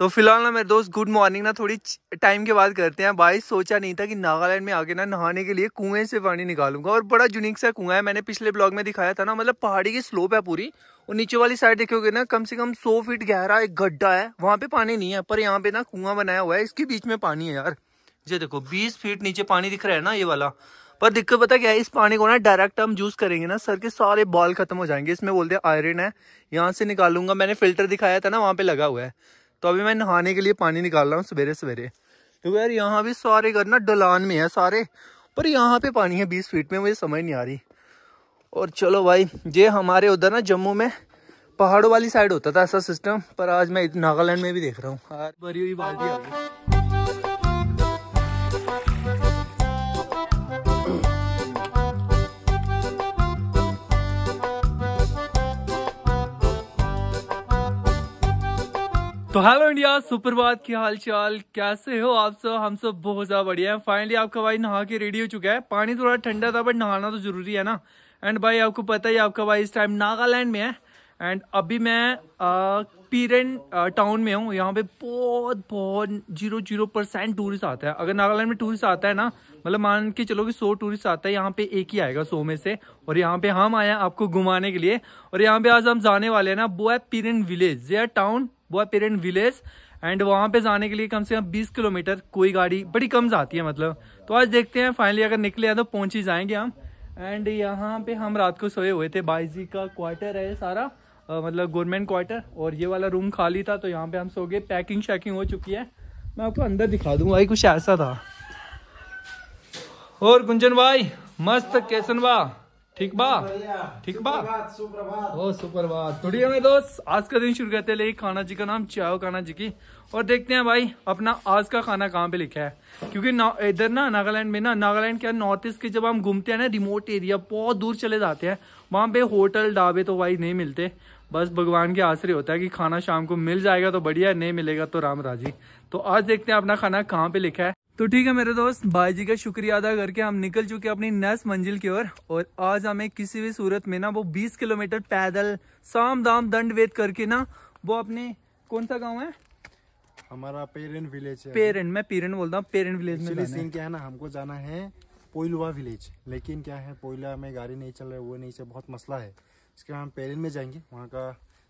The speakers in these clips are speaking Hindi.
तो फिलहाल ना मेरे दोस्त गुड मॉर्निंग ना थोड़ी टाइम के बाद करते हैं भाई सोचा नहीं था कि नागालैंड में आके ना नहाने के लिए कुएं से पानी निकालूंगा और बड़ा यूनिक सा कुआ है मैंने पिछले ब्लॉग में दिखाया था ना मतलब पहाड़ी की स्लोप है पूरी और नीचे वाली साइड देखोगे ना कम से कम सौ फीट गहरा एक गड्ढा है वहाँ पे पानी नहीं है पर यहाँ पे ना कुआ बनाया हुआ है इसके बीच में पानी है यार ये देखो बीस फीट नीचे पानी दिख रहा है ना ये वाला पर दिक्कत पता क्या है इस पानी को ना डायरेक्ट हम यूज करेंगे ना सर के सारे बाल खत्म हो जाएंगे इसमें बोलते हैं आयरन है यहाँ से निकालूंगा मैंने फिल्टर दिखाया था ना वहाँ पे लगा हुआ है तो अभी मैं नहाने के लिए पानी निकाल रहा हूँ सवेरे सवेरे क्योंकि तो यार यहाँ भी सारे घर ना डलान में है सारे पर यहाँ पे पानी है बीस फीट में मुझे समझ नहीं आ रही और चलो भाई ये हमारे उधर ना जम्मू में पहाड़ों वाली साइड होता था ऐसा सिस्टम पर आज मैं नागालैंड में भी देख रहा हूँ भरी हुई बाल्टी आ गई तो हेलो इंडिया बात की हाल चाल कैसे हो आप सब हम सब बहुत ज़्यादा बढ़िया है फाइनली आपका भाई नहा के रेडी हो चुका है पानी थोड़ा ठंडा था बट नहाना तो ज़रूरी है ना एंड भाई आपको पता ही आपका भाई इस टाइम नागालैंड में है एंड अभी मैं पीरन टाउन में हूँ यहाँ पे बहुत बहुत जीरो जीरो परसेंट टूरिस्ट आता है अगर नागालैंड में टूरिस्ट आता है ना मतलब मान के चलो कि सौ टूरिस्ट आता है यहाँ पे एक ही आएगा सौ में से और यहाँ पे हम आए हैं आपको घुमाने के लिए और यहाँ पे आज हम जाने वाले हैं ना वो है पीरन विलेज ये टाउन वो है पेरेंट विलेज एंड वहाँ पे जाने के लिए कम से कम 20 किलोमीटर कोई गाड़ी बड़ी कम जाती है मतलब तो आज देखते हैं फाइनली अगर निकले हैं तो पहुँच ही जाएंगे हम एंड यहाँ पे हम रात को सोए हुए थे बाईस जी का क्वार्टर है सारा आ, मतलब गवर्नमेंट क्वार्टर और ये वाला रूम खाली था तो यहाँ पे हम सो गए पैकिंग शैकिंग हो चुकी है मैं आपको अंदर दिखा दूँ भाई कुछ ऐसा था और गुंजन भाई मस्त कैसन वाह ठीक बा ठीक बा ओ सुप्रभात थोड़ी तो हमें दोस्त आज का दिन शुरू करते हैं खाना जी का नाम चाओ खाना जी की और देखते हैं भाई अपना आज का खाना कहाँ पे लिखा है क्योंकि ना इधर ना नागालैंड में ना नागालैंड क्या नॉर्थ ईस्ट के जब हम घूमते हैं ना रिमोट एरिया बहुत दूर चले जाते हैं वहाँ पे होटल ढाबे तो भाई नहीं मिलते बस भगवान के आश्रय होता है कि खाना शाम को मिल जाएगा तो बढ़िया नहीं मिलेगा तो राम राजी तो आज देखते हैं अपना खाना कहाँ पे लिखा है तो ठीक है मेरे दोस्त भाई जी का शुक्रिया अदा करके हम निकल चुके हैं अपनी नेक्स्ट मंजिल की ओर और आज हमें किसी भी सूरत में ना वो 20 किलोमीटर पैदल साम दाम दंड वेद करके ना वो अपने कौन सा गांव है हमारा पेरेंट विलेज है पेरेंट मैं पेरेंट बोलता हूँ पेरेंट विलेज में सीन क्या है ना हमको जाना है पोइलवा विलेज लेकिन क्या है पोइला में गाड़ी नहीं चल रहा है वो नहीं चल बहुत मसला है इसके हम पेरेंट में जाएंगे वहाँ का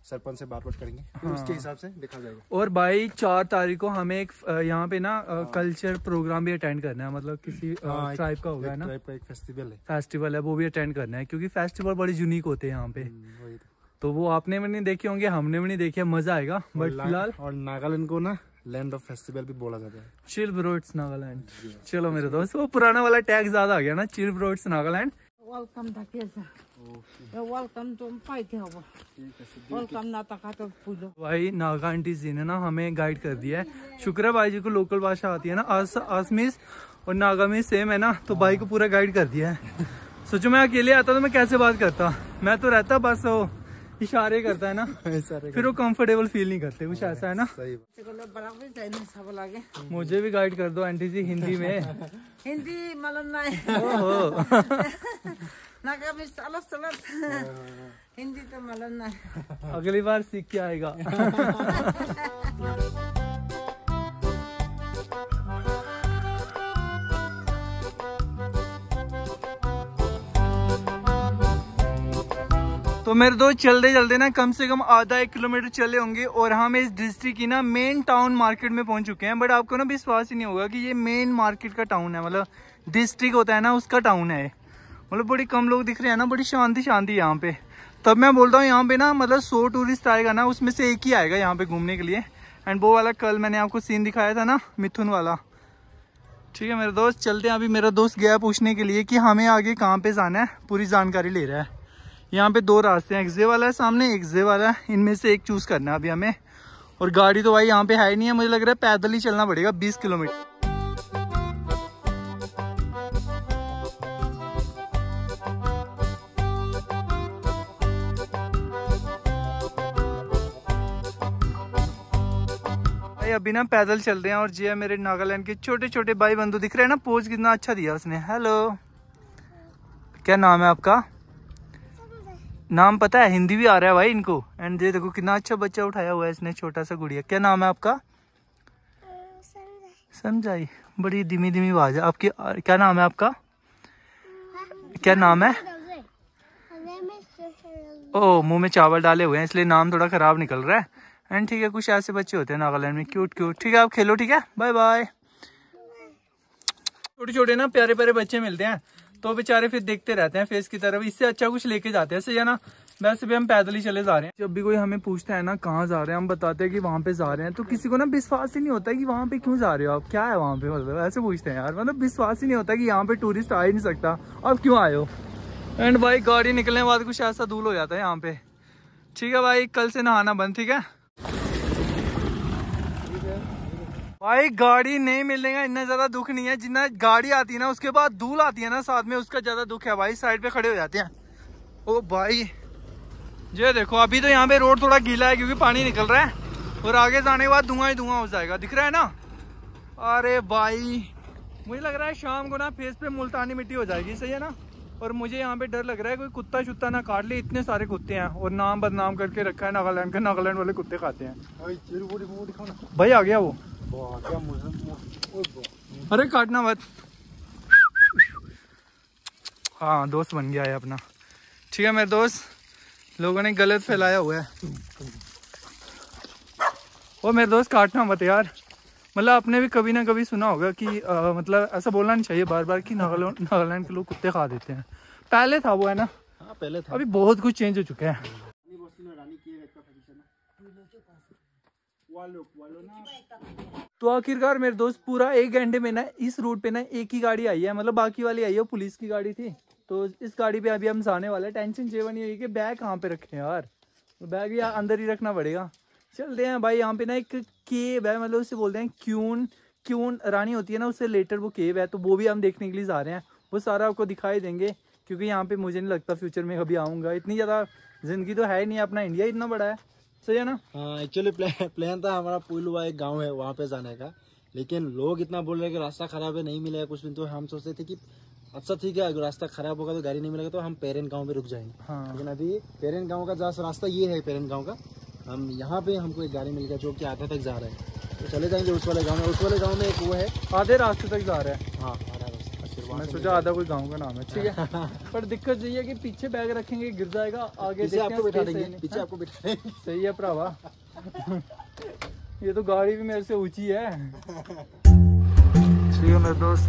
सरपंच से बात करेंगे हाँ। तो उसके हिसाब से देखा जाएगा और भाई चार तारीख को हमें एक यहाँ पे ना हाँ। कल्चर प्रोग्राम भी अटेंड करना है मतलब किसी हाँ, ट्राइब का होगा ना ट्राइब का एक फेस्टिवल है फेस्टिवल है वो भी अटेंड करना है क्योंकि फेस्टिवल बड़े यूनिक होते हैं यहाँ पे हम्म, तो।, तो वो आपने भी नहीं देखे होंगे हमने भी नहीं देखे मजा आएगा बट फिलहाल और नागालैंड को ना लैंड ऑफ फेस्टिवल भी बोला जाता है चिल ब्रोड्स नागालैंड चलो मेरे दोस्त वो पुराना वाला टैग ज्यादा आ गया ना चिल ब्रोड्स Nagaland welcome da pieza. Welcome तुम पाई थे वेलकम नाता खाते पूजो भाई नागा आंटी जी ने ना हमें गाइड कर दिया है शुक्र है भाई जी को लोकल भाषा आती है ना आस आस मिस और नागा मिस सेम है ना तो भाई को पूरा गाइड कर दिया है सोचो मैं अकेले आता तो मैं कैसे बात करता मैं तो रहता बस वो इशारे करता है ना फिर वो कंफर्टेबल फील नहीं करते कुछ ऐसा है ना मुझे भी गाइड कर दो आंटी जी हिंदी में हिंदी मालूम मतलब हिंदी तो मलन मतलब नहीं अगली बार सीख के आएगा तो मेरे दोस्त चलते चलते ना कम से कम आधा एक किलोमीटर चले होंगे और हम इस डिस्ट्रिक्ट की ना मेन टाउन मार्केट में पहुंच चुके हैं बट आपको ना विश्वास ही नहीं होगा कि ये मेन मार्केट का टाउन है मतलब डिस्ट्रिक्ट होता है ना उसका टाउन है मतलब बड़ी कम लोग दिख रहे हैं ना बड़ी शांति शांति यहाँ पे तब मैं बोलता हूँ यहाँ पे ना मतलब सौ टूरिस्ट आएगा ना उसमें से एक ही आएगा यहाँ पे घूमने के लिए एंड वो वाला कल मैंने आपको सीन दिखाया था ना मिथुन वाला ठीक है मेरे दोस्त चलते हैं अभी मेरा दोस्त गया पूछने के लिए कि हमें आगे कहाँ पे जाना है पूरी जानकारी ले रहा है यहाँ पे दो रास्ते हैं एक्जे वाला है सामने एक्जे वाला है इनमें से एक चूज़ करना है अभी हमें और गाड़ी तो भाई यहाँ पे है नहीं है मुझे लग रहा है पैदल ही चलना पड़ेगा बीस किलोमीटर भाई अभी ना पैदल चल रहे हैं और जिया मेरे नागालैंड के छोटे छोटे भाई बंधु दिख रहे हैं ना पोज कितना अच्छा दिया उसने हेलो क्या नाम है आपका नाम पता है हिंदी भी आ रहा है भाई इनको एंड ये देखो कितना अच्छा बच्चा उठाया हुआ है इसने छोटा सा गुड़िया क्या नाम है आपका समझाई बड़ी धीमी धीमी आवाज है आपकी क्या नाम है आपका क्या नाम है ओ मुंह में चावल डाले हुए हैं इसलिए नाम थोड़ा खराब निकल रहा है एंड ठीक है कुछ ऐसे बच्चे होते हैं नागालैंड में क्यूट क्यूट ठीक है आप खेलो ठीक है बाय बाय छोटे छोटे ना प्यारे प्यारे बच्चे मिलते हैं तो बेचारे फिर देखते रहते हैं फेस की तरफ इससे अच्छा कुछ लेके जाते हैं सही ना वैसे भी हम पैदल ही चले जा रहे हैं जब भी कोई हमें पूछता है ना कहाँ जा रहे हैं हम बताते हैं कि वहाँ पे जा रहे हैं तो किसी को ना विश्वास ही नहीं होता कि वहाँ पे क्यों जा रहे हो आप क्या है वहाँ पे मतलब ऐसे पूछते हैं यार मतलब विश्वास ही नहीं होता कि यहाँ पे टूरिस्ट आ ही नहीं सकता आप क्यों आयो एंड भाई गाड़ी निकलने के बाद कुछ ऐसा धूल हो जाता है यहाँ पे ठीक है भाई कल से नहाना बंद ठीक है भाई गाड़ी नहीं मिलने का इतना ज्यादा दुख नहीं है जितना गाड़ी आती है ना उसके बाद धूल आती है ना साथ में उसका ज्यादा दुख है भाई साइड पे खड़े हो जाते हैं ओ भाई ये देखो अभी तो यहाँ पे रोड थोड़ा गीला है क्योंकि पानी निकल रहा है और आगे जाने के बाद धुआं ही धुआं हो जाएगा दिख रहा है ना अरे भाई मुझे लग रहा है शाम को ना फेस पे मुल्तानी मिट्टी हो जाएगी सही है ना और मुझे यहाँ पे डर लग रहा है कोई कुत्ता शुत्ता ना काट ले इतने सारे कुत्ते हैं और नाम बदनाम करके रखा है नागालैंड के नागालैंड वाले कुत्ते खाते हैं भाई आ गया वो अरे काटना मत हाँ दोस्त बन गया है अपना ठीक है मेरे दोस्त लोगों ने गलत फैलाया हुआ है और मेरे दोस्त काटना मत यार मतलब आपने भी कभी ना कभी सुना होगा कि आ, मतलब ऐसा बोलना नहीं चाहिए बार बार कि नागालैंड के लोग कुत्ते खा देते हैं पहले था वो है ना हाँ, पहले था अभी बहुत कुछ चेंज हो चुका है तो आखिरकार मेरे दोस्त पूरा एक घंटे में ना इस रूट पे ना एक ही गाड़ी आई है मतलब बाकी वाली आई है पुलिस की गाड़ी थी तो इस गाड़ी पे अभी हम जाने वाले हैं टेंशन जेवन ये कि बैग कहाँ पे रखे हैं यार बैग तो यार अंदर ही रखना पड़ेगा चलते हैं भाई यहाँ पे ना एक केब है मतलब उसे बोलते हैं क्यून क्यून रानी होती है ना उससे रिलेटेड वो केब है तो वो भी हम देखने के लिए जा रहे हैं वो सारा आपको दिखाई देंगे क्योंकि यहाँ पे मुझे नहीं लगता फ्यूचर में कभी आऊँगा इतनी ज़्यादा ज़िंदगी तो है नहीं अपना इंडिया इतना बड़ा है सही है ना हाँ एक्चुअली प्लान था हमारा पुल हुआ एक गाँव है वहाँ पे जाने का लेकिन लोग इतना बोल रहे हैं कि रास्ता खराब है नहीं मिलेगा कुछ दिन तो हम सोचते थे कि अच्छा ठीक है अगर रास्ता खराब होगा तो गाड़ी नहीं मिलेगा तो हम पेरेंट गांव में रुक जाएंगे हाँ। लेकिन अभी पेरेंट गांव का जहाँ रास्ता ये है पेरेंट गांव का हम यहाँ पे हमको एक गाड़ी मिल गया जो कि आधा तक जा रहा है तो चले जाएंगे उस वाले गाँव में उस वाले गाँव में एक वो है आधे रास्ते तक जा रहे हैं हाँ मैं सोचा आधा कोई गांव का नाम है ठीक है हाँ, हाँ, हाँ। पर दिक्कत यही है कि पीछे बैग रखेंगे गिर जाएगा आगे पीछे आपको बिठा देंगे पीछे आपको बिठा सही है भरावा ये तो गाड़ी भी मेरे से ऊंची है ठीक है मेरे दोस्त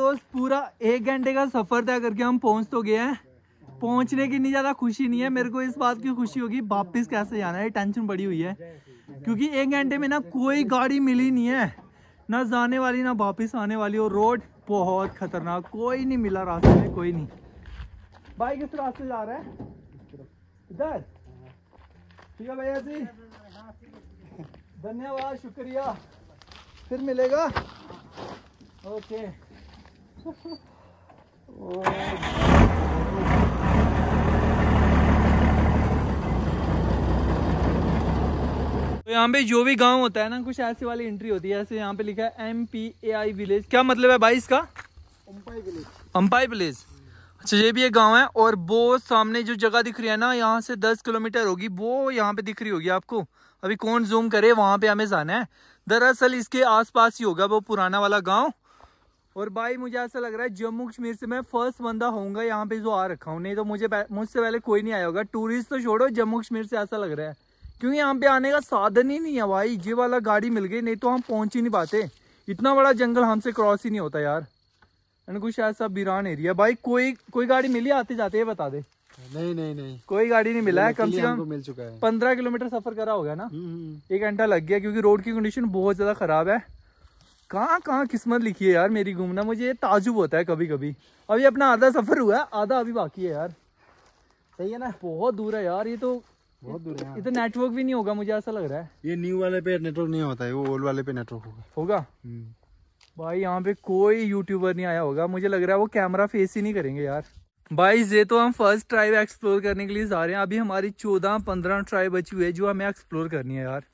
दोस्त पूरा एक घंटे का सफ़र तय करके हम पहुंच तो गए हैं पहुंचने की इतनी ज़्यादा खुशी नहीं है मेरे को इस बात की खुशी होगी वापिस कैसे जाना है टेंशन बड़ी हुई है क्योंकि एक घंटे में ना कोई गाड़ी मिली नहीं है ना जाने वाली ना वापिस आने वाली और रोड बहुत खतरनाक कोई नहीं मिला रास्ते में कोई नहीं भाई किस रास्ते जा रहे हैं इधर ठीक है भैया जी धन्यवाद शुक्रिया फिर मिलेगा ओके तो यहाँ पे जो भी गांव होता है ना कुछ ऐसे वाली एंट्री होती है ऐसे यहाँ पे लिखा है M P A I village क्या मतलब है भाई इसका अम्पाई विलेज अच्छा ये भी एक गांव है और वो सामने जो जगह दिख रही है ना यहाँ से दस किलोमीटर होगी वो यहाँ पे दिख रही होगी आपको अभी कौन जूम करे वहाँ पे हमें जाना है दरअसल इसके आस ही होगा वो पुराना वाला गाँव और भाई मुझे ऐसा लग रहा है जम्मू कश्मीर से मैं फर्स्ट बंदा होऊंगा यहाँ पे जो आ रखा हूँ नहीं तो मुझे मुझसे पहले कोई नहीं आया होगा टूरिस्ट तो छोड़ो जम्मू कश्मीर से ऐसा लग रहा है क्योंकि यहाँ पे आने का साधन ही नहीं है भाई ये वाला गाड़ी मिल गई नहीं तो हम पहुँच ही नहीं पाते इतना बड़ा जंगल हमसे क्रॉस ही नहीं होता यार एंड कुछ ऐसा बीरान एरिया भाई कोई कोई गाड़ी मिली आते जाते ये बता दे नहीं नहीं नहीं कोई गाड़ी नहीं मिला है कम से कम मिल चुका है पंद्रह किलोमीटर सफर करा होगा ना हम्म, हम्म। एक घंटा लग गया क्योंकि रोड की कंडीशन बहुत ज्यादा खराब है कहाँ कहाँ किस्मत लिखी है यार मेरी घूमना मुझे ये ताजुब होता है कभी कभी अभी अपना आधा सफ़र हुआ है आधा अभी बाकी है यार सही है ना बहुत दूर है यार ये तो बहुत दूर है इधर नेटवर्क भी नहीं होगा मुझे ऐसा लग रहा है ये न्यू वाले पे नेटवर्क नहीं होता है वो ओल्ड वाले पे नेटवर्क होगा होगा हम्म। भाई यहाँ पे कोई यूट्यूबर नहीं आया होगा मुझे लग रहा है वो कैमरा फेस ही नहीं करेंगे यार भाई ये तो हम फर्स्ट ट्राइब एक्सप्लोर करने के लिए जा रहे हैं अभी हमारी चौदह पंद्रह ट्राइब बची हुई है जो हमें एक्सप्लोर करनी है यार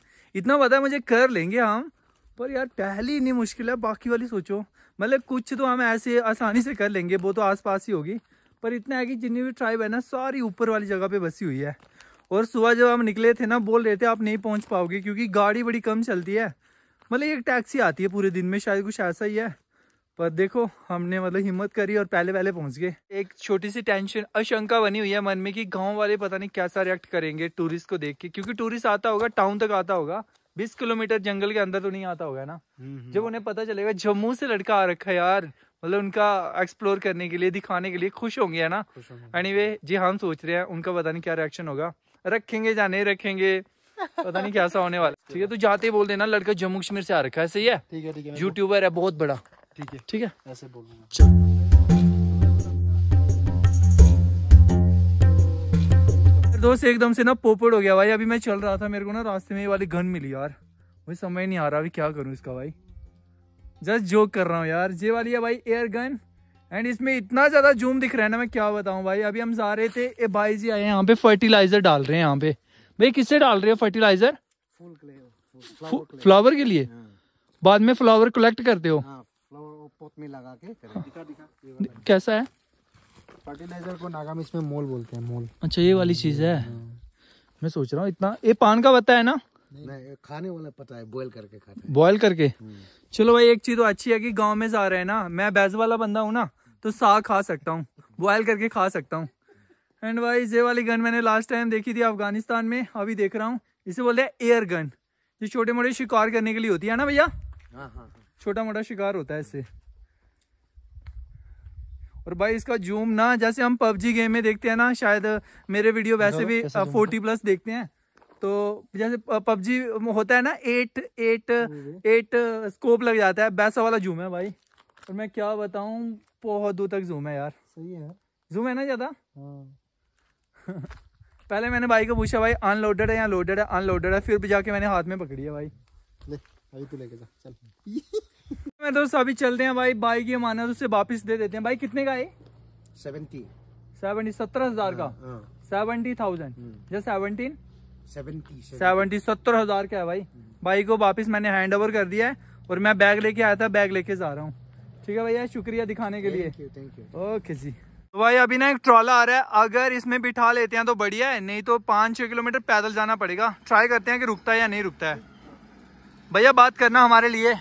इतना पता है मुझे कर लेंगे हम पर यार पहली इतनी मुश्किल है बाकी वाली सोचो मतलब कुछ तो हम ऐसे आसानी से कर लेंगे वो तो आसपास ही होगी पर इतना है कि जितनी भी ट्राइब है ना सारी ऊपर वाली जगह पे बसी हुई है और सुबह जब हम निकले थे ना बोल रहे थे आप नहीं पहुंच पाओगे क्योंकि गाड़ी बड़ी कम चलती है मतलब एक टैक्सी आती है पूरे दिन में शायद कुछ ऐसा ही है पर देखो हमने मतलब हिम्मत करी और पहले पहले पहुंच गए एक छोटी सी टेंशन आशंका बनी हुई है मन में कि गांव वाले पता नहीं कैसा रिएक्ट करेंगे टूरिस्ट को देख के क्योंकि टूरिस्ट आता होगा टाउन तक आता होगा बीस किलोमीटर जंगल के अंदर तो नहीं आता होगा ना हम्म, हम्म। जब उन्हें पता चलेगा जम्मू से लड़का आ रखा है यार मतलब उनका एक्सप्लोर करने के लिए दिखाने के लिए खुश होंगे है ना एनी जी हाँ, हम सोच रहे हैं उनका पता नहीं क्या रिएक्शन होगा रखेंगे या नहीं रखेंगे पता नहीं कैसा होने वाला ठीक है तो जाते बोल देना लड़का जम्मू कश्मीर से आ रखा है सही है ठीक है ठीक है यूट्यूबर है बहुत बड़ा ठीक है ठीक है ऐसे बोलूंगा दोस्त एकदम से ना पोपड़ हो गया भाई अभी मैं चल रहा था मेरे को ना रास्ते में ये वाली गन मिली यार मुझे समझ नहीं आ रहा अभी क्या करूँ इसका भाई जस्ट जोक कर रहा हूँ यार ये वाली है भाई एयर गन एंड इसमें इतना ज़्यादा जूम दिख रहा है ना मैं क्या बताऊँ भाई अभी हम जा रहे थे ए भाई जी आए यहाँ पे फर्टिलाइजर डाल रहे हैं यहाँ पे भाई किससे डाल रहे हो फर्टिलाइजर फ्लावर के लिए हाँ। बाद में फ्लावर कलेक्ट करते हो हाँ, फ्लावर में लगा के दिखा, हाँ। दिखा, कैसा है फर्टिलाइजर को नागा में इसमें मोल बोलते हैं मोल अच्छा ये वाली चीज है हाँ। मैं सोच रहा हूँ इतना ये पान का पता है ना नहीं खाने वाला पता है बॉयल करके खाते हैं बॉईल करके हम्म। चलो भाई एक चीज तो अच्छी है कि गांव में जा रहे हैं ना मैं बैज वाला बंदा हूँ ना तो साग खा सकता हूँ बॉयल करके खा सकता हूँ एंड भाई ये वाली गन मैंने लास्ट टाइम देखी थी अफगानिस्तान में अभी देख रहा हूँ इसे बोलते हैं एयर गन जो छोटे मोटे शिकार करने के लिए होती है ना भैया हाँ, हाँ, छोटा मोटा शिकार होता है इससे और भाई इसका जूम ना जैसे हम पबजी गेम में देखते हैं ना शायद मेरे वीडियो वैसे भी फोर्टी प्लस देखते हैं तो जैसे पबजी होता है ना एट एट एट स्कोप लग जाता है वैसा वाला जूम है भाई और मैं क्या बताऊँ बहुत दूर तक जूम है यार सही है जूम है ना ज़्यादा हाँ। पहले मैंने भाई को पूछा भाई अनलोडेड है या लोडेड है अनलोडेड है फिर भी जाके मैंने हाथ में पकड़ी है भाई ले अभी तू लेके जा चल मैं दोस्त तो अभी चलते हैं भाई बाइक ये माना उससे वापिस दे देते हैं भाई कितने का है सेवेंटी सेवेंटी सत्तर हजार का सेवेंटी थाउजेंड या सेवनटीन सेवेंटी सत्तर हजार का है भाई हम्म। भाई को वापस मैंने हैंड ओवर कर दिया है और मैं बैग लेके आया था बैग लेके जा रहा हूँ ठीक है भैया शुक्रिया दिखाने के लिए थैंक यू ओके जी तो भाई अभी ना एक ट्रॉला आ रहा है अगर इसमें बिठा लेते हैं तो बढ़िया है नहीं तो पाँच छः किलोमीटर पैदल जाना पड़ेगा ट्राई करते हैं कि रुकता है या नहीं रुकता है भैया बात करना हमारे लिए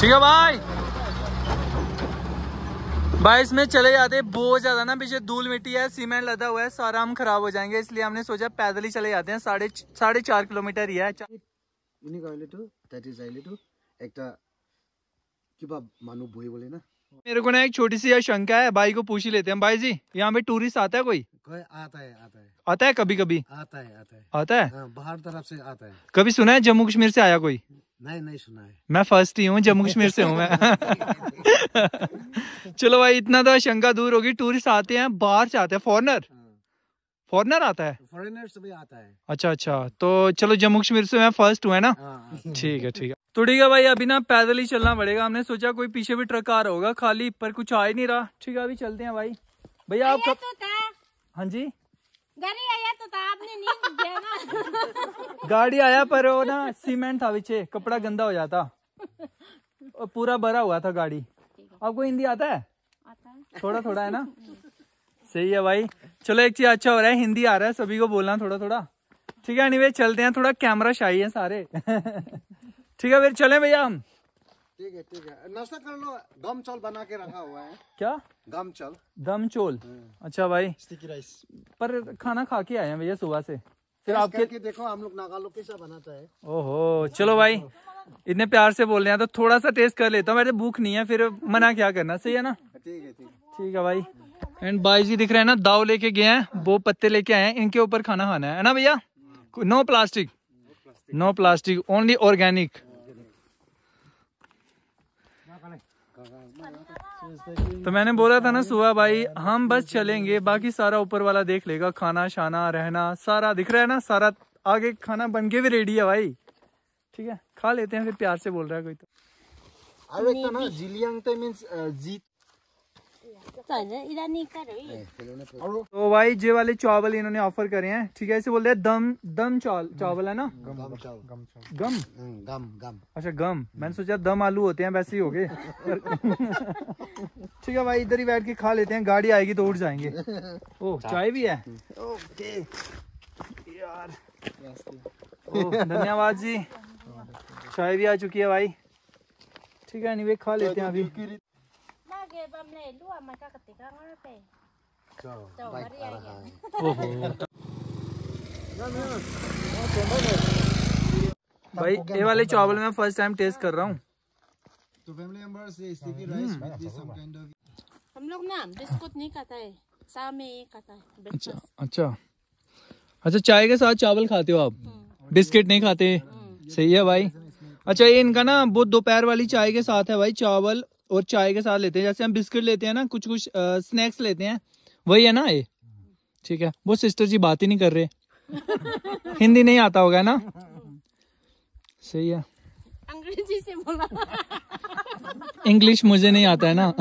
ठीक है भाई भाई इसमें चले जाते बहुत ज्यादा ना पीछे धूल मिट्टी है सीमेंट लदा हुआ है सारा हम खराब हो जाएंगे इसलिए हमने सोचा पैदल ही चले जाते हैं साढ़े साढ़े चार किलोमीटर ही है अच्छा। मेरे को ना एक छोटी सी शंका है भाई को पूछ ही लेते हैं भाई जी यहाँ पे टूरिस्ट आता है कोई कोई आता है आता है आता है कभी कभी आता है आता है आता है हाँ, बाहर तरफ से आता है कभी सुना है जम्मू कश्मीर से आया कोई नहीं नहीं सुना है मैं फर्स्ट ही हूँ जम्मू कश्मीर से हूँ मैं चलो भाई इतना तो शंका दूर होगी टूरिस्ट आते हैं बाहर से आते हैं फॉरनर फॉरनर हाँ। आता है फॉरेनर से भी आता है अच्छा अच्छा तो चलो जम्मू कश्मीर से मैं फर्स्ट हूँ है ना हाँ, हाँ। ठीक है ठीक है तो ठीक है भाई अभी ना पैदल ही चलना पड़ेगा हमने सोचा कोई पीछे भी ट्रक आ रहा होगा खाली पर कुछ आ ही नहीं रहा ठीक है अभी चलते हैं भाई भैया आप कब हाँ जी आया तो, तो आपने ना गाड़ी आया पर वो ना सीमेंट था पीछे कपड़ा गंदा हो जाता और पूरा भरा हुआ था गाड़ी आपको हिंदी आता है आता है थोड़ा थोड़ा है ना सही है भाई चलो एक चीज अच्छा हो रहा है हिंदी आ रहा है सभी को बोलना थोड़ा थोड़ा ठीक है अनिवे चलते हैं थोड़ा कैमरा शाही है सारे ठीक है फिर चले भैया हम ठीक है ठीक है नाश्ता कर लो गम चौल बना के रखा हुआ है क्या गम चौल दम चोल हाँ। अच्छा भाई स्टिकी राइस पर खाना खा के आए हैं भैया सुबह से फिर आपके देखो हम लोग नागा लोग कैसा बनाता है ओहो चलो भाई इतने प्यार से बोल रहे हैं तो थोड़ा सा टेस्ट कर लेता हूँ मेरे भूख नहीं है फिर मना क्या करना सही है ना ठीक है ठीक है भाई एंड भाई जी दिख रहे हैं ना दाव लेके गए हैं वो पत्ते लेके आए हैं इनके ऊपर खाना खाना है ना भैया no plastic no plastic only organic तो मैंने बोला था ना सुबह भाई हम बस चलेंगे बाकी सारा ऊपर वाला देख लेगा खाना शाना रहना सारा दिख रहा है ना सारा आगे खाना बन के भी रेडी है भाई ठीक है खा लेते हैं फिर प्यार से बोल रहा है कोई तो तो भाई जे वाले चावल इन्होंने ऑफर करे हैं ठीक है इसे बोलते हैं दम दम चावल चावल है ना गम गम गम गम गम अच्छा गम मैंने सोचा दम आलू होते हैं वैसे ही हो गए ठीक है भाई इधर ही बैठ के खा लेते हैं गाड़ी आएगी तो उठ जाएंगे ओ चाय भी है ओके यार धन्यवाद जी चाय भी आ चुकी है भाई ठीक है एनीवे खा लेते हैं अभी भाई ये वाले चावल मैं फर्स्ट टाइम टेस्ट कर रहा हूँ तो फैमिली मेंबर्स ये sticky rice with some kind of हम लोग ना बिस्कुट नहीं खाता है सामे खाता है अच्छा अच्छा अच्छा चाय के साथ चावल खाते हो आप hmm. बिस्किट नहीं खाते hmm. सही है भाई अच्छा ये इनका ना वो दोपहर वाली चाय के साथ है भाई चावल और चाय के साथ लेते हैं जैसे हम बिस्किट लेते हैं ना कुछ कुछ आ, स्नैक्स लेते हैं वही है ना ये ठीक है वो सिस्टर जी बात ही नहीं कर रहे हिंदी नहीं आता होगा ना सही है अंग्रेजी से बोला इंग्लिश मुझे नहीं आता है ना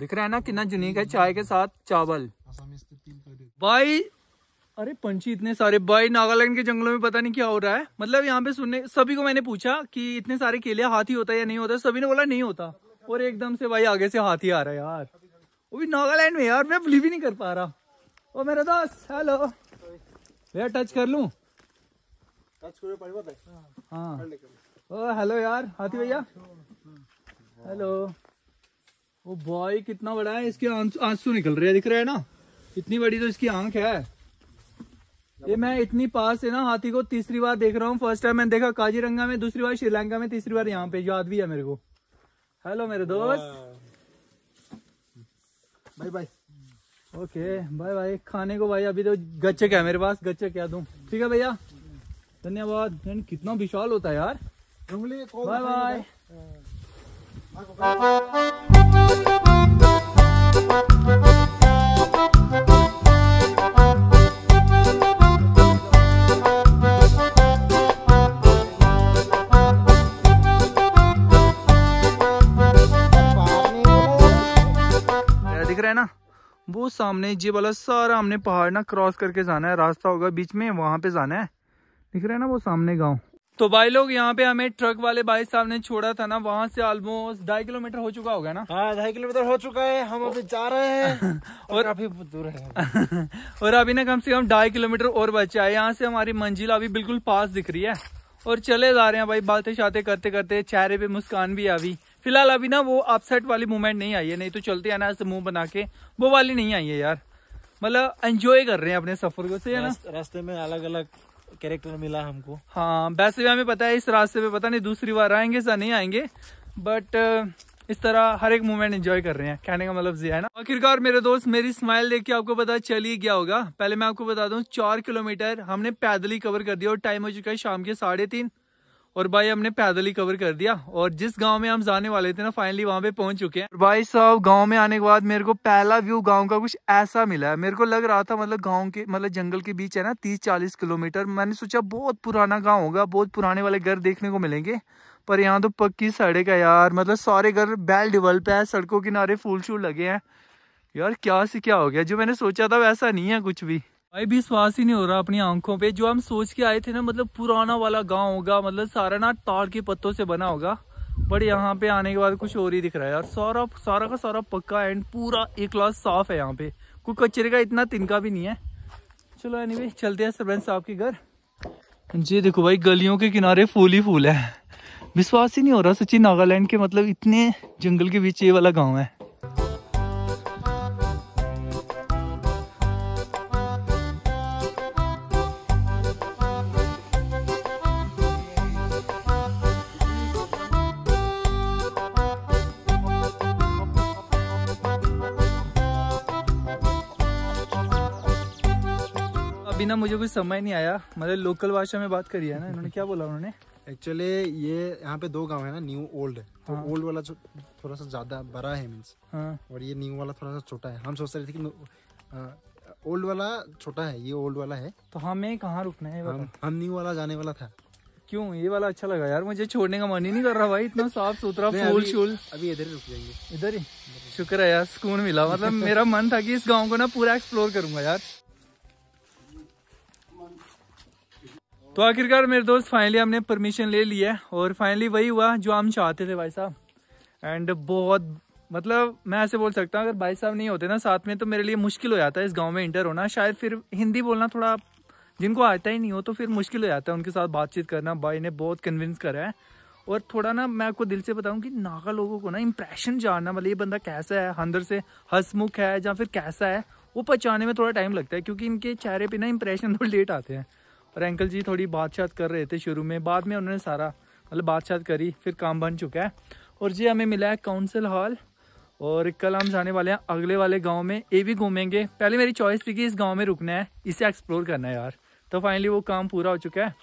दिख रहा है ना कितना जुनीक है चाय के साथ चावल भाई अरे पंछी इतने सारे भाई नागालैंड के जंगलों में पता नहीं क्या हो रहा है मतलब यहाँ पे सुनने सभी को मैंने पूछा कि इतने सारे केले हाथी होता है या नहीं होता सभी ने बोला नहीं होता और एकदम से भाई आगे से हाथी आ रहा है यार वो भी नागालैंड में यार मैं बिलीव ही नहीं कर पा रहा ओ मेरा दोस्त हेलो भैया टच कर लूँ हाँ ओ हेलो यार हाथी भैया हेलो ओ भाई कितना बड़ा है इसके आंसू निकल रहे हैं दिख रहे है ना इतनी बड़ी तो इसकी आंख है ये मैं इतनी पास से ना हाथी को तीसरी बार देख रहा हूँ फर्स्ट टाइम मैंने देखा काजीरंगा में दूसरी बार श्रीलंका में तीसरी बार यहाँ पे याद भी है मेरे को हेलो मेरे दोस्त bye bye okay bye bye खाने को भाई अभी तो गच्चक है मेरे पास गच्चक क्या दू ठीक है भैया धन्यवाद कितना विशाल होता है यार बाय बाय वो सामने जी वाला सारा हमने पहाड़ ना क्रॉस करके जाना है रास्ता होगा बीच में वहाँ पे जाना है दिख रहा है ना वो सामने गाँव तो भाई लोग यहाँ पे हमें ट्रक वाले भाई साहब ने छोड़ा था ना वहाँ से ऑलमोस्ट ढाई किलोमीटर हो चुका होगा ना हाँ ढाई किलोमीटर हो चुका है हम अभी जा रहे हैं और अभी दूर है और अभी ना कम से कम ढाई किलोमीटर और बचा है यहाँ से हमारी मंजिल अभी बिल्कुल पास दिख रही है और चले जा रहे हैं भाई बातें शाते करते करते चेहरे पे मुस्कान भी अभी फिलहाल अभी ना वो अपसेट वाली मूवमेंट नहीं आई है नहीं तो चलते हैं ना मुंह बना के वो वाली नहीं आई है यार मतलब एंजॉय कर रहे हैं अपने सफर को से है ना रास्ते में अलग अलग कैरेक्टर मिला हमको हाँ वैसे भी हमें पता है इस रास्ते पे पता नहीं दूसरी बार आएंगे या नहीं आएंगे बट uh, इस तरह हर एक मोमेंट एंजॉय कर रहे हैं कहने का मतलब ये है ना आखिरकार मेरे दोस्त मेरी स्माइल देख के आपको पता चल ही क्या होगा पहले मैं आपको बता दूं चार किलोमीटर हमने पैदल ही कवर कर दिया और टाइम हो चुका है शाम के साढ़े तीन और भाई हमने पैदल ही कवर कर दिया और जिस गांव में हम जाने वाले थे ना फाइनली वहां पे पहुंच चुके हैं भाई साहब गांव में आने के बाद मेरे को पहला व्यू गांव का कुछ ऐसा मिला है मेरे को लग रहा था मतलब गांव के मतलब जंगल के बीच है ना तीस चालीस किलोमीटर मैंने सोचा बहुत पुराना गाँव होगा बहुत पुराने वाले घर देखने को मिलेंगे पर यहाँ तो पक्की सड़क है यार मतलब सारे घर वेल डिवेल्प है सड़कों किनारे फूल शूल लगे हैं यार क्या से क्या हो गया जो मैंने सोचा था वैसा नहीं है कुछ भी भाई विश्वास ही नहीं हो रहा अपनी आंखों पे जो हम सोच के आए थे ना मतलब पुराना वाला गांव होगा मतलब सारा ना ताड़ के पत्तों से बना होगा बट यहाँ पे आने के बाद कुछ और ही दिख रहा है यार सारा सारा का सारा पक्का एंड पूरा एक क्लास साफ है यहाँ पे कोई कचरे का इतना तिनका भी नहीं है चलो एनी चलते हैं सरपंच साहब के घर जी देखो भाई गलियों के किनारे फूल ही फूल है विश्वास ही नहीं हो रहा सचिन नागालैंड के मतलब इतने जंगल के बीच ये वाला गाँव है ना मुझे कुछ समझ नहीं आया मतलब लोकल भाषा में बात करी है ना इन्होंने क्या बोला उन्होंने एक्चुअली ये यहाँ पे दो गांव है ना न्यू ओल्ड तो ओल्ड हाँ। वाला थोड़ा सा ज्यादा बड़ा है मीन्स हाँ। और ये न्यू वाला थोड़ा सा छोटा है हम सोच रहे थे कि ओल्ड वाला छोटा है ये ओल्ड वाला है तो हमें कहाँ रुकना है हम, हम न्यू वाला जाने वाला था क्यों ये वाला अच्छा लगा यार मुझे छोड़ने का मन ही नहीं कर रहा भाई इतना साफ सुथरा फूल शूल अभी इधर ही रुक जाएंगे इधर ही शुक्र है यार सुकून मिला मतलब मेरा मन था कि इस गांव को ना पूरा एक्सप्लोर करूंगा यार तो आखिरकार मेरे दोस्त फाइनली हमने परमिशन ले लिया और फाइनली वही हुआ जो हम चाहते थे भाई साहब एंड बहुत मतलब मैं ऐसे बोल सकता हूँ अगर भाई साहब नहीं होते ना साथ में तो मेरे लिए मुश्किल हो जाता है इस गांव में इंटर होना शायद फिर हिंदी बोलना थोड़ा जिनको आता ही नहीं हो तो फिर मुश्किल हो जाता है उनके साथ बातचीत करना भाई ने बहुत कन्विंस करा है और थोड़ा ना मैं आपको दिल से बताऊँ कि नागा लोगों को ना इम्प्रेशन जानना मतलब ये बंदा कैसा है अंदर से हंसमुख है या फिर कैसा है वो पहचाने में थोड़ा टाइम लगता है क्योंकि इनके चेहरे पे ना इंप्रेशन थोड़े लेट आते हैं और अंकल जी थोड़ी बातचात कर रहे थे शुरू में बाद में उन्होंने सारा मतलब बातचात करी फिर काम बन चुका है और जी हमें मिला है काउंसिल हॉल और कल हम जाने वाले हैं अगले वाले गांव में ये भी घूमेंगे पहले मेरी चॉइस थी कि इस गांव में रुकना है इसे एक्सप्लोर करना है यार तो फाइनली वो काम पूरा हो चुका है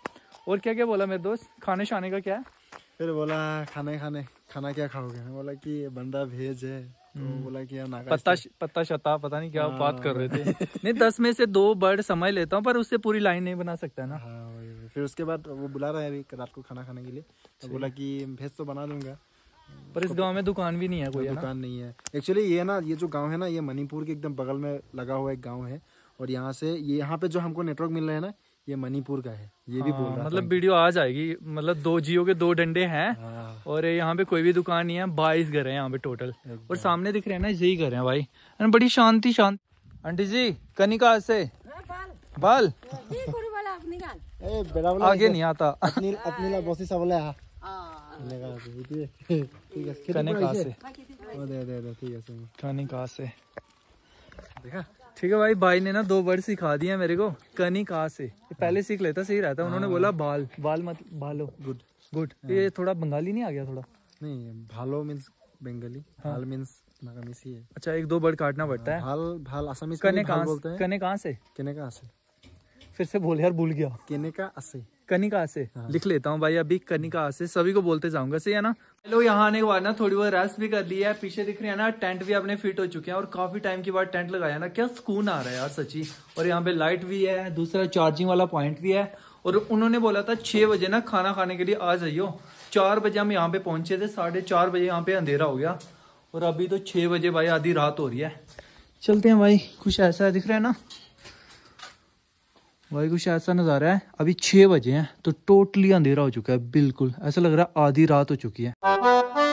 और क्या क्या बोला मेरे दोस्त खाने शाने का क्या है फिर बोला खाने खाने खाना क्या खाओगे बोला कि बंदा भेज है तो बोला कि पत्ता पत्ता शता पता नहीं क्या हाँ, बात कर रहे थे नहीं दस में से दो बर्ड समय लेता हूँ पर उससे पूरी लाइन नहीं बना सकता ना हाँ, फिर उसके बाद वो बुला रहा है अभी रात को खाना खाने के लिए तो बोला कि भेज तो बना दूंगा पर इस गांव में दुकान भी नहीं है कोई दुकान नहीं है एक्चुअली ये ना ये जो गांव है ना ये मणिपुर के एकदम बगल में लगा हुआ एक गांव है और यहाँ से ये यहाँ पे जो हमको नेटवर्क मिल रहा है ना ये मणिपुर का है ये हाँ, भी बोल हाँ, रहा मतलब वीडियो आ जाएगी मतलब दो जियो के दो डंडे हैं हाँ। और यहाँ पे कोई भी दुकान नहीं है बाईस घर है यहाँ पे टोटल और सामने दिख रहे हैं ना यही घर है भाई बड़ी शांति शांति आंटी जी कनिका से बाल आगे नहीं आता अपनी अपनी हाँ। ठीक है कनिका से दे दे दे ठीक है कनिका से देखा ठीक है भाई भाई ने ना दो वर्ड सिखा दिया मेरे को कनी कहा से पहले सीख लेता सही रहता उन्होंने बोला हाँ। बाल बाल मत बालो गुड गुड ये थोड़ा बंगाली नहीं आ गया थोड़ा नहीं भालो मीन्स बंगाली हाल हाँ। मीन्स नागामिस है अच्छा एक दो वर्ड काटना पड़ता है हाल हाल असमीस कने कहा बोलते हैं कने से कने कहा से फिर से बोल यार भूल गया कने का असे कनिका से हाँ। लिख लेता हूँ भाई अभी कनिका से सभी को बोलते जाऊंगा सही है ना हेलो यहाँ आने के बाद ना थोड़ी बहुत रेस्ट भी कर ली है पीछे दिख रही है ना टेंट भी अपने फिट हो चुके हैं और काफी टाइम के बाद टेंट लगाया ना क्या सुकून आ रहा है यार सची और यहाँ पे लाइट भी है दूसरा चार्जिंग वाला पॉइंट भी है और उन्होंने बोला था छह बजे ना खाना खाने के लिए आ जाइयो चार बजे हम यहाँ पे पहुंचे थे साढ़े चार बजे यहाँ पे अंधेरा हो गया और अभी तो छह बजे भाई आधी रात हो रही है चलते हैं भाई कुछ ऐसा दिख रहा है ना भाई कुछ ऐसा नज़ारा है अभी छः बजे हैं तो टोटली अंधेरा हो चुका है बिल्कुल ऐसा लग रहा है आधी रात हो चुकी है